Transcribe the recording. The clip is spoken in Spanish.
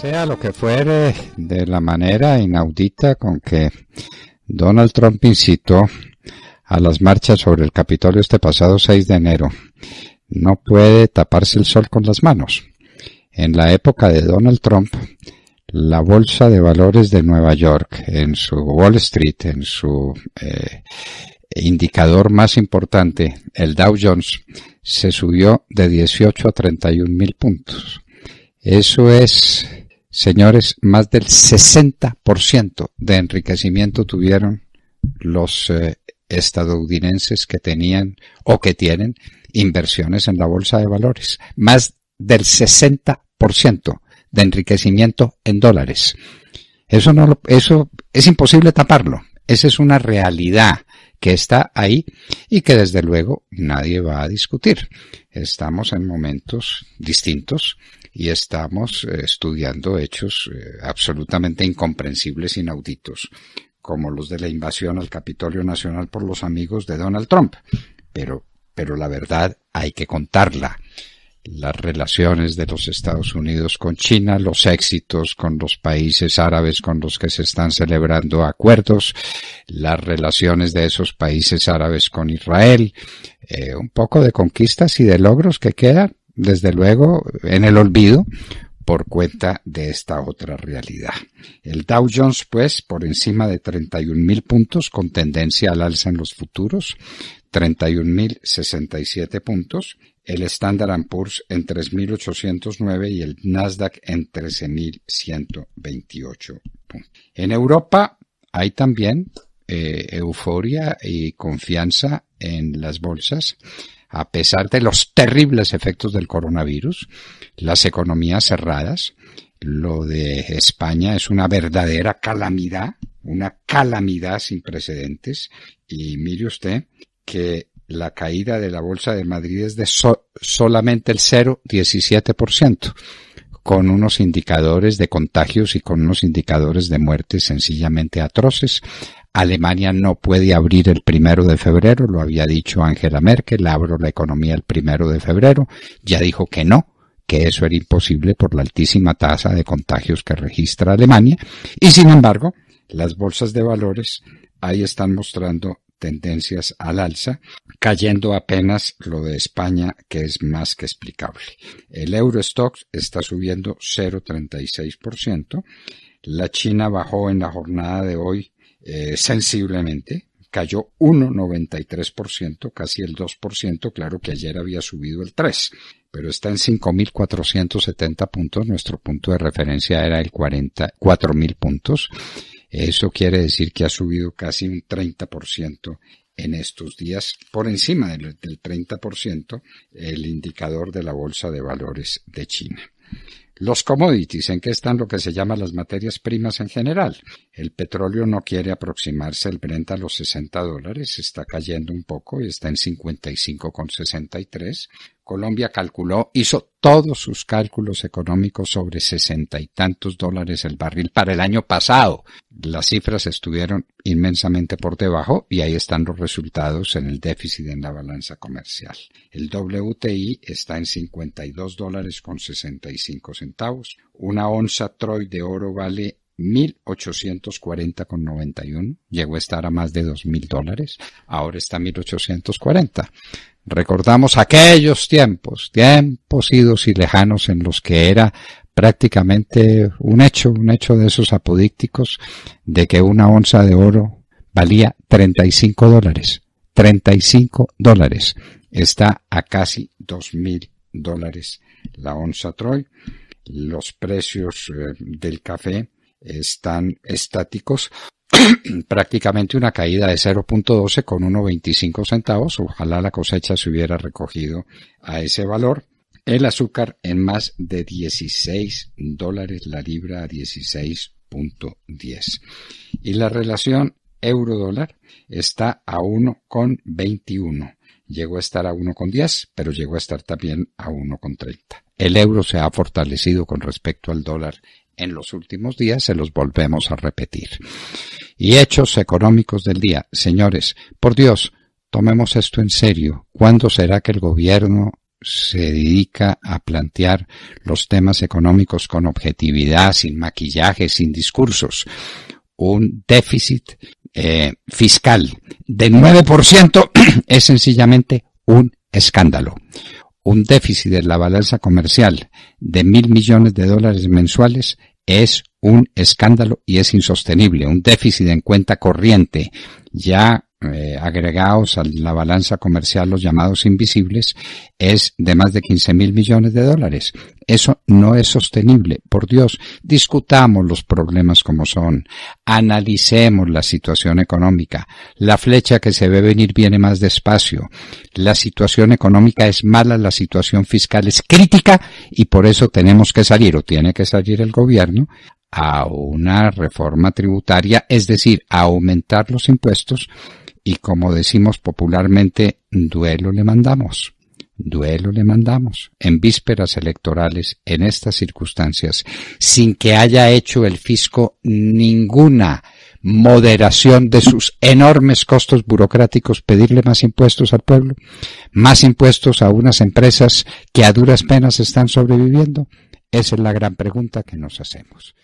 Sea lo que fuere, de la manera inaudita con que Donald Trump incitó a las marchas sobre el Capitolio este pasado 6 de enero, no puede taparse el sol con las manos. En la época de Donald Trump, la Bolsa de Valores de Nueva York, en su Wall Street, en su eh, indicador más importante, el Dow Jones, se subió de 18 a 31 mil puntos. Eso es Señores, más del 60% de enriquecimiento tuvieron los eh, estadounidenses que tenían o que tienen inversiones en la bolsa de valores. Más del 60% de enriquecimiento en dólares. Eso no eso es imposible taparlo. Esa es una realidad que está ahí y que desde luego nadie va a discutir. Estamos en momentos distintos y estamos eh, estudiando hechos eh, absolutamente incomprensibles, inauditos, como los de la invasión al Capitolio Nacional por los amigos de Donald Trump. Pero, pero la verdad hay que contarla. Las relaciones de los Estados Unidos con China, los éxitos con los países árabes con los que se están celebrando acuerdos, las relaciones de esos países árabes con Israel, eh, un poco de conquistas y de logros que quedan, desde luego, en el olvido por cuenta de esta otra realidad. El Dow Jones, pues, por encima de 31.000 puntos, con tendencia al alza en los futuros, 31.067 puntos, el Standard Poor's en 3.809 y el Nasdaq en 13.128 puntos. En Europa hay también eh, euforia y confianza en las bolsas a pesar de los terribles efectos del coronavirus, las economías cerradas, lo de España es una verdadera calamidad, una calamidad sin precedentes. Y mire usted que la caída de la Bolsa de Madrid es de solamente el 0,17%, con unos indicadores de contagios y con unos indicadores de muertes sencillamente atroces. Alemania no puede abrir el primero de febrero, lo había dicho Angela Merkel, abro la economía el primero de febrero, ya dijo que no, que eso era imposible por la altísima tasa de contagios que registra Alemania, y sin embargo, las bolsas de valores ahí están mostrando tendencias al alza, cayendo apenas lo de España, que es más que explicable. El Eurostox está subiendo 0,36%, la China bajó en la jornada de hoy eh, sensiblemente, cayó 1,93%, casi el 2%, claro que ayer había subido el 3%, pero está en 5.470 puntos, nuestro punto de referencia era el 4.000 puntos, eso quiere decir que ha subido casi un 30% en estos días, por encima del, del 30%, el indicador de la Bolsa de Valores de China. Los commodities, ¿en qué están lo que se llama las materias primas en general? El petróleo no quiere aproximarse el Brent a los 60 dólares, está cayendo un poco y está en 55,63. Colombia calculó, hizo todos sus cálculos económicos sobre sesenta y tantos dólares el barril para el año pasado. Las cifras estuvieron inmensamente por debajo y ahí están los resultados en el déficit en la balanza comercial. El WTI está en 52 dólares con 65 centavos. Una onza Troy de oro vale 1840,91. Llegó a estar a más de 2000 dólares. Ahora está 1840. Recordamos aquellos tiempos, tiempos idos y lejanos en los que era prácticamente un hecho, un hecho de esos apodícticos, de que una onza de oro valía 35 dólares. 35 dólares. Está a casi 2.000 dólares la onza Troy. Los precios eh, del café están estáticos. prácticamente una caída de 0.12 con 1.25 centavos. Ojalá la cosecha se hubiera recogido a ese valor. El azúcar en más de 16 dólares la libra a 16.10. Y la relación euro-dólar está a 1.21. Llegó a estar a 1.10, pero llegó a estar también a 1.30. El euro se ha fortalecido con respecto al dólar en los últimos días, se los volvemos a repetir y hechos económicos del día. Señores, por Dios, tomemos esto en serio. ¿Cuándo será que el gobierno se dedica a plantear los temas económicos con objetividad, sin maquillaje, sin discursos? Un déficit eh, fiscal del 9% es sencillamente un escándalo. Un déficit de la balanza comercial de mil millones de dólares mensuales es un escándalo y es insostenible, un déficit en cuenta corriente ya eh, agregados a la balanza comercial, los llamados invisibles, es de más de 15 mil millones de dólares. Eso no es sostenible. Por Dios, discutamos los problemas como son, analicemos la situación económica. La flecha que se ve venir viene más despacio. La situación económica es mala, la situación fiscal es crítica y por eso tenemos que salir o tiene que salir el gobierno a una reforma tributaria, es decir, a aumentar los impuestos y como decimos popularmente, duelo le mandamos. Duelo le mandamos en vísperas electorales, en estas circunstancias, sin que haya hecho el fisco ninguna moderación de sus enormes costos burocráticos, pedirle más impuestos al pueblo, más impuestos a unas empresas que a duras penas están sobreviviendo? Esa es la gran pregunta que nos hacemos.